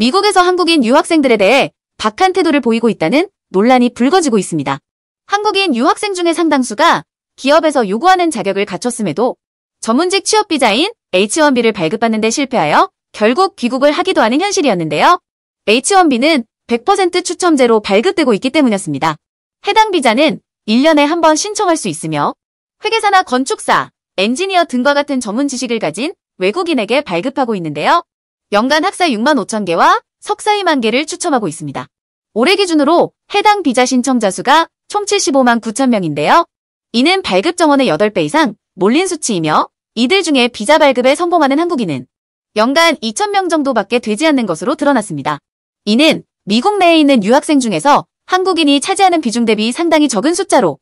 미국에서 한국인 유학생들에 대해 박한 태도를 보이고 있다는 논란이 불거지고 있습니다. 한국인 유학생 중에 상당수가 기업에서 요구하는 자격을 갖췄음에도 전문직 취업비자인 H1B를 발급받는 데 실패하여 결국 귀국을 하기도 하는 현실이었는데요. H1B는 100% 추첨제로 발급되고 있기 때문이었습니다. 해당 비자는 1년에 한 번 신청할 수 있으며 회계사나 건축사, 엔지니어 등과 같은 전문 지식을 가진 외국인에게 발급하고 있는데요. 연간 학사 6만 5천 개와 석사 2만 개를 추첨하고 있습니다. 올해 기준으로 해당 비자 신청자 수가 총 75만 9천 명인데요. 이는 발급 정원의 8배 이상 몰린 수치이며 이들 중에 비자 발급에 성공하는 한국인은 연간 2천명 정도밖에 되지 않는 것으로 드러났습니다. 이는 미국 내에 있는 유학생 중에서 한국인이 차지하는 비중 대비 상당히 적은 숫자로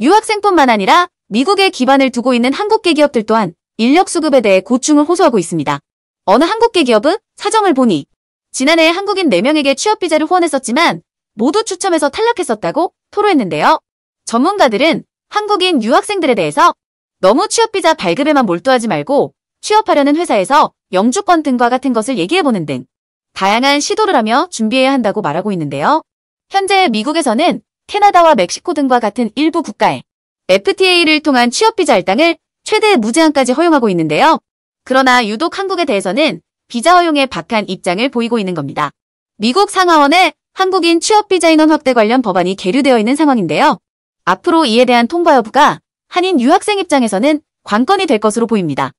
유학생뿐만 아니라 미국에 기반을 두고 있는 한국계 기업들 또한 인력 수급에 대해 고충을 호소하고 있습니다. 어느 한국계 기업은 사정을 보니 지난해 한국인 4명에게 취업비자를 후원했었지만 모두 추첨해서 탈락했었다고 토로했는데요. 전문가들은 한국인 유학생들에 대해서 너무 취업비자 발급에만 몰두하지 말고 취업하려는 회사에서 영주권 등과 같은 것을 얘기해보는 등 다양한 시도를 하며 준비해야 한다고 말하고 있는데요. 현재 미국에서는 캐나다와 멕시코 등과 같은 일부 국가에 FTA를 통한 취업비자 할당을 최대 무제한까지 허용하고 있는데요. 그러나 유독 한국에 대해서는 비자 허용에 박한 입장을 보이고 있는 겁니다. 미국 상하원에 한국인 취업비자 인원 확대 관련 법안이 계류되어 있는 상황인데요. 앞으로 이에 대한 통과 여부가 한인 유학생 입장에서는 관건이 될 것으로 보입니다.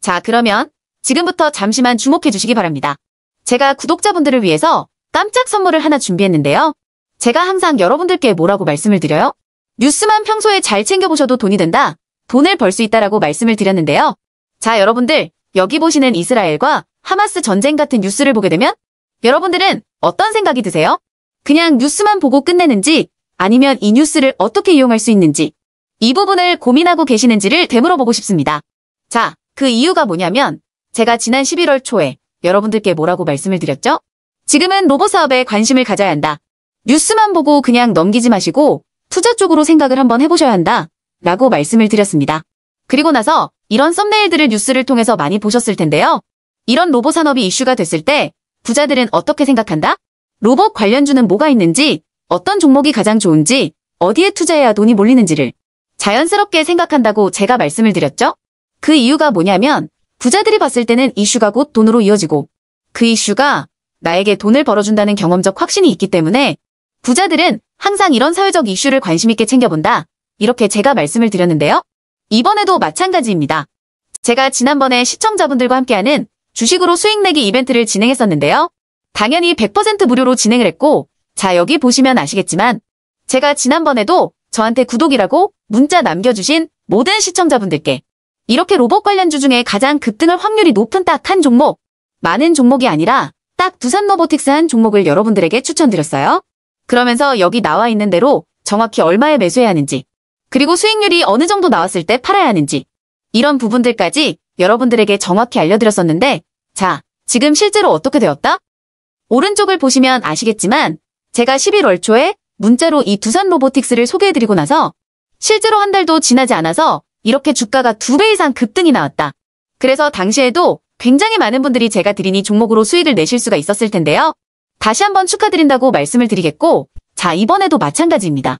자 그러면 지금부터 잠시만 주목해 주시기 바랍니다. 제가 구독자분들을 위해서 깜짝 선물을 하나 준비했는데요. 제가 항상 여러분들께 뭐라고 말씀을 드려요? 뉴스만 평소에 잘 챙겨보셔도 돈이 된다. 돈을 벌 수 있다라고 말씀을 드렸는데요. 자, 여러분들, 여기 보시는 이스라엘과 하마스 전쟁 같은 뉴스를 보게 되면 여러분들은 어떤 생각이 드세요? 그냥 뉴스만 보고 끝내는지 아니면 이 뉴스를 어떻게 이용할 수 있는지 이 부분을 고민하고 계시는지를 되물어보고 싶습니다. 자, 그 이유가 뭐냐면 제가 지난 11월 초에 여러분들께 뭐라고 말씀을 드렸죠? 지금은 로봇 사업에 관심을 가져야 한다. 뉴스만 보고 그냥 넘기지 마시고 투자 쪽으로 생각을 한번 해보셔야 한다. 라고 말씀을 드렸습니다. 그리고 나서 이런 썸네일들을 뉴스를 통해서 많이 보셨을 텐데요. 이런 로봇 산업이 이슈가 됐을 때 부자들은 어떻게 생각한다? 로봇 관련주는 뭐가 있는지, 어떤 종목이 가장 좋은지, 어디에 투자해야 돈이 몰리는지를 자연스럽게 생각한다고 제가 말씀을 드렸죠? 그 이유가 뭐냐면 부자들이 봤을 때는 이슈가 곧 돈으로 이어지고 그 이슈가 나에게 돈을 벌어준다는 경험적 확신이 있기 때문에 부자들은 항상 이런 사회적 이슈를 관심있게 챙겨본다. 이렇게 제가 말씀을 드렸는데요. 이번에도 마찬가지입니다. 제가 지난번에 시청자분들과 함께하는 주식으로 수익 내기 이벤트를 진행했었는데요. 당연히 100% 무료로 진행을 했고 자 여기 보시면 아시겠지만 제가 지난번에도 저한테 구독이라고 문자 남겨주신 모든 시청자분들께 이렇게 로봇 관련주 중에 가장 급등할 확률이 높은 딱 한 종목 많은 종목이 아니라 딱 두산 로보틱스 한 종목을 여러분들에게 추천드렸어요. 그러면서 여기 나와 있는 대로 정확히 얼마에 매수해야 하는지 그리고 수익률이 어느 정도 나왔을 때 팔아야 하는지 이런 부분들까지 여러분들에게 정확히 알려드렸었는데 자, 지금 실제로 어떻게 되었다? 오른쪽을 보시면 아시겠지만 제가 11월 초에 문자로 이 두산 로보틱스를 소개해드리고 나서 실제로 한 달도 지나지 않아서 이렇게 주가가 두 배 이상 급등이 나왔다. 그래서 당시에도 굉장히 많은 분들이 제가 드린 이 종목으로 수익을 내실 수가 있었을 텐데요. 다시 한번 축하드린다고 말씀을 드리겠고 자 이번에도 마찬가지입니다.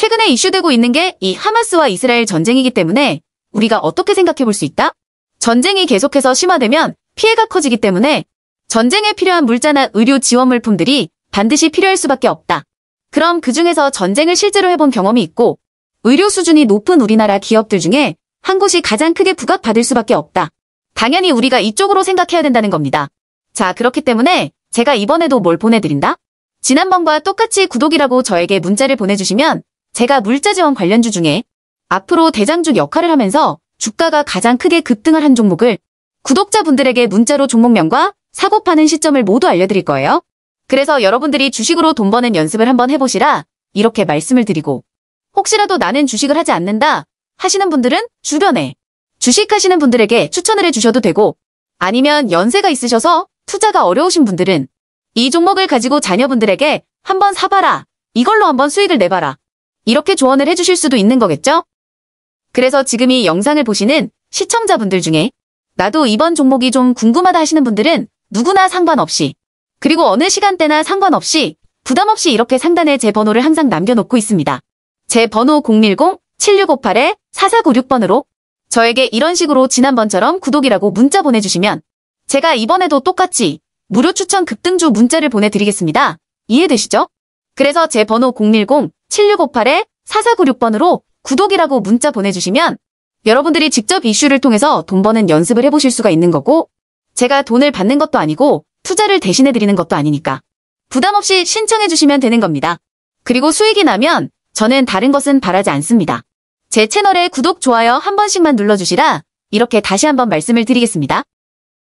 최근에 이슈되고 있는 게 이 하마스와 이스라엘 전쟁이기 때문에 우리가 어떻게 생각해 볼 수 있다? 전쟁이 계속해서 심화되면 피해가 커지기 때문에 전쟁에 필요한 물자나 의료 지원 물품들이 반드시 필요할 수밖에 없다. 그럼 그 중에서 전쟁을 실제로 해본 경험이 있고 의료 수준이 높은 우리나라 기업들 중에 한 곳이 가장 크게 부각받을 수밖에 없다. 당연히 우리가 이쪽으로 생각해야 된다는 겁니다. 자, 그렇기 때문에 제가 이번에도 뭘 보내드린다? 지난번과 똑같이 구독이라고 저에게 문자를 보내주시면 제가 물자 지원 관련주 중에 앞으로 대장주 역할을 하면서 주가가 가장 크게 급등을 한 종목을 구독자분들에게 문자로 종목명과 사고 파는 시점을 모두 알려드릴 거예요. 그래서 여러분들이 주식으로 돈 버는 연습을 한번 해보시라 이렇게 말씀을 드리고 혹시라도 나는 주식을 하지 않는다 하시는 분들은 주변에 주식하시는 분들에게 추천을 해주셔도 되고 아니면 연세가 있으셔서 투자가 어려우신 분들은 이 종목을 가지고 자녀분들에게 한번 사봐라 이걸로 한번 수익을 내봐라 이렇게 조언을 해주실 수도 있는 거겠죠? 그래서 지금 이 영상을 보시는 시청자분들 중에 나도 이번 종목이 좀 궁금하다 하시는 분들은 누구나 상관없이 그리고 어느 시간대나 상관없이 부담없이 이렇게 상단에 제 번호를 항상 남겨놓고 있습니다. 제 번호 010-7658-4496번으로 저에게 이런 식으로 지난번처럼 구독이라고 문자 보내주시면 제가 이번에도 똑같이 무료 추천 급등주 문자를 보내드리겠습니다. 이해되시죠? 그래서 제 번호 010 7658-4496번으로 구독이라고 문자 보내주시면 여러분들이 직접 이슈를 통해서 돈 버는 연습을 해보실 수가 있는 거고 제가 돈을 받는 것도 아니고 투자를 대신해드리는 것도 아니니까 부담 없이 신청해주시면 되는 겁니다. 그리고 수익이 나면 저는 다른 것은 바라지 않습니다. 제 채널에 구독, 좋아요 한 번씩만 눌러주시라 이렇게 다시 한번 말씀을 드리겠습니다.